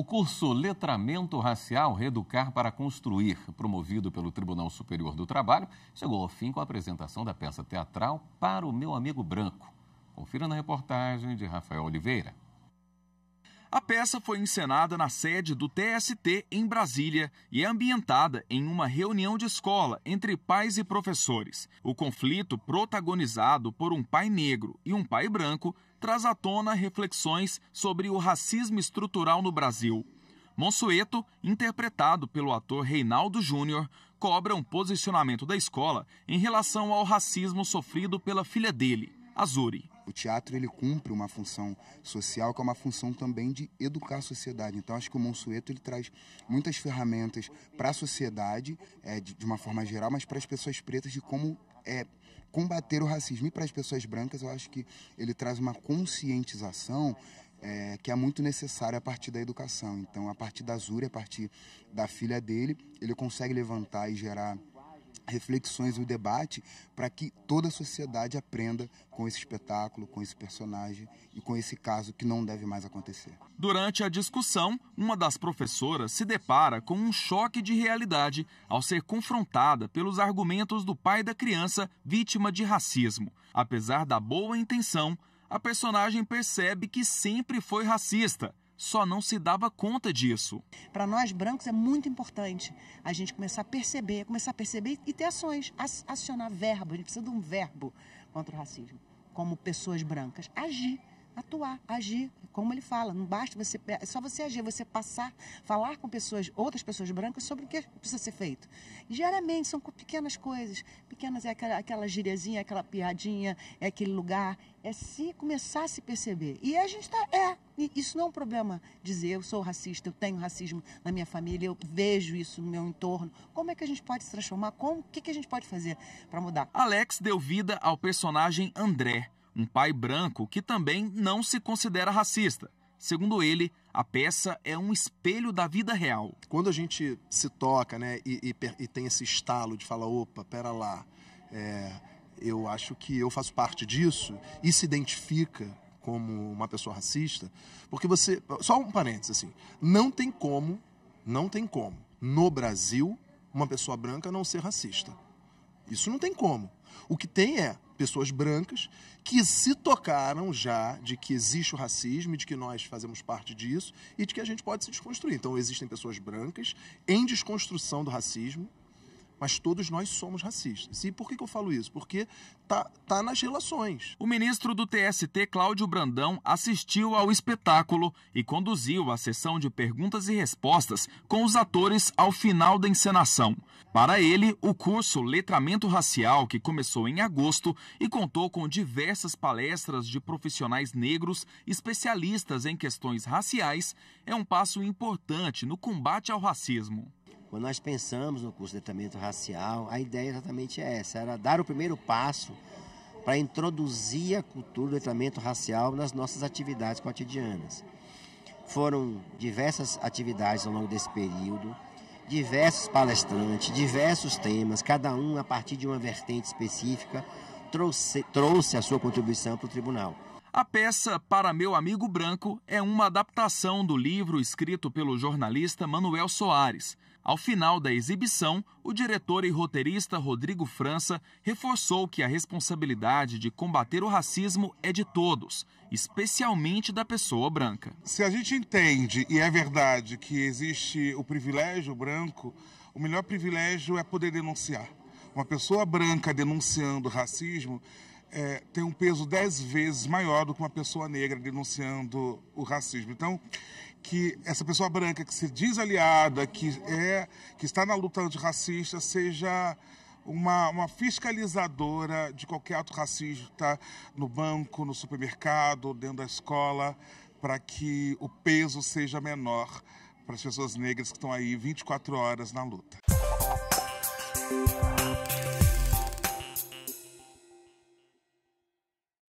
O curso Letramento Racial Reeducar para Construir, promovido pelo Tribunal Superior do Trabalho, chegou ao fim com a apresentação da peça teatral Para o Meu Amigo Branco. Confira na reportagem de Rafael Oliveira. A peça foi encenada na sede do TST em Brasília e é ambientada em uma reunião de escola entre pais e professores. O conflito, protagonizado por um pai negro e um pai branco, traz à tona reflexões sobre o racismo estrutural no Brasil. Monsueto, interpretado pelo ator Reinaldo Júnior, cobra um posicionamento da escola em relação ao racismo sofrido pela filha dele, Azuri. O teatro ele cumpre uma função social que é uma função também de educar a sociedade. Então acho que o Monsueto ele traz muitas ferramentas para a sociedade é, de, de uma forma geral, mas para as pessoas pretas de como é, combater o racismo. E para as pessoas brancas, eu acho que ele traz uma conscientização é, que é muito necessária a partir da educação. Então, a partir da Zuri, a partir da filha dele, ele consegue levantar e gerar reflexões e o debate para que toda a sociedade aprenda com esse espetáculo, com esse personagem e com esse caso que não deve mais acontecer. Durante a discussão, uma das professoras se depara com um choque de realidade ao ser confrontada pelos argumentos do pai da criança vítima de racismo. Apesar da boa intenção, a personagem percebe que sempre foi racista só não se dava conta disso. Para nós brancos é muito importante a gente começar a perceber, começar a perceber e ter ações, acionar verbo. A gente precisa de um verbo contra o racismo, como pessoas brancas. Agir atuar, agir, como ele fala. Não basta você, é só você agir, você passar, falar com pessoas, outras pessoas brancas sobre o que precisa ser feito. E, geralmente são pequenas coisas, pequenas é aquela, aquela girezinha, aquela piadinha, é aquele lugar, é se começar a se perceber. E a gente está, é, isso não é um problema dizer eu sou racista, eu tenho racismo na minha família, eu vejo isso no meu entorno. Como é que a gente pode se transformar? Como, o que, que a gente pode fazer para mudar? Alex deu vida ao personagem André um pai branco que também não se considera racista. Segundo ele, a peça é um espelho da vida real. Quando a gente se toca né, e, e, e tem esse estalo de falar: opa, pera lá, é, eu acho que eu faço parte disso e se identifica como uma pessoa racista, porque você. Só um parênteses assim: não tem como, não tem como, no Brasil, uma pessoa branca não ser racista. Isso não tem como. O que tem é pessoas brancas que se tocaram já de que existe o racismo e de que nós fazemos parte disso e de que a gente pode se desconstruir. Então, existem pessoas brancas em desconstrução do racismo, mas todos nós somos racistas. E por que, que eu falo isso? Porque tá, tá nas relações. O ministro do TST, Cláudio Brandão, assistiu ao espetáculo e conduziu a sessão de perguntas e respostas com os atores ao final da encenação. Para ele, o curso Letramento Racial, que começou em agosto e contou com diversas palestras de profissionais negros especialistas em questões raciais, é um passo importante no combate ao racismo. Quando nós pensamos no curso de tratamento racial, a ideia exatamente é essa, era dar o primeiro passo para introduzir a cultura do tratamento racial nas nossas atividades cotidianas. Foram diversas atividades ao longo desse período, diversos palestrantes, diversos temas, cada um a partir de uma vertente específica, trouxe, trouxe a sua contribuição para o tribunal. A peça Para Meu Amigo Branco é uma adaptação do livro escrito pelo jornalista Manuel Soares, ao final da exibição, o diretor e roteirista Rodrigo França reforçou que a responsabilidade de combater o racismo é de todos, especialmente da pessoa branca. Se a gente entende, e é verdade, que existe o privilégio branco, o melhor privilégio é poder denunciar. Uma pessoa branca denunciando racismo é, tem um peso dez vezes maior do que uma pessoa negra denunciando o racismo. Então, que essa pessoa branca que se diz aliada, que, é, que está na luta antirracista, seja uma, uma, fiscalizadora de qualquer ato racista no banco, no supermercado, dentro da escola, para que o peso seja menor para as pessoas negras que estão aí 24 horas na luta.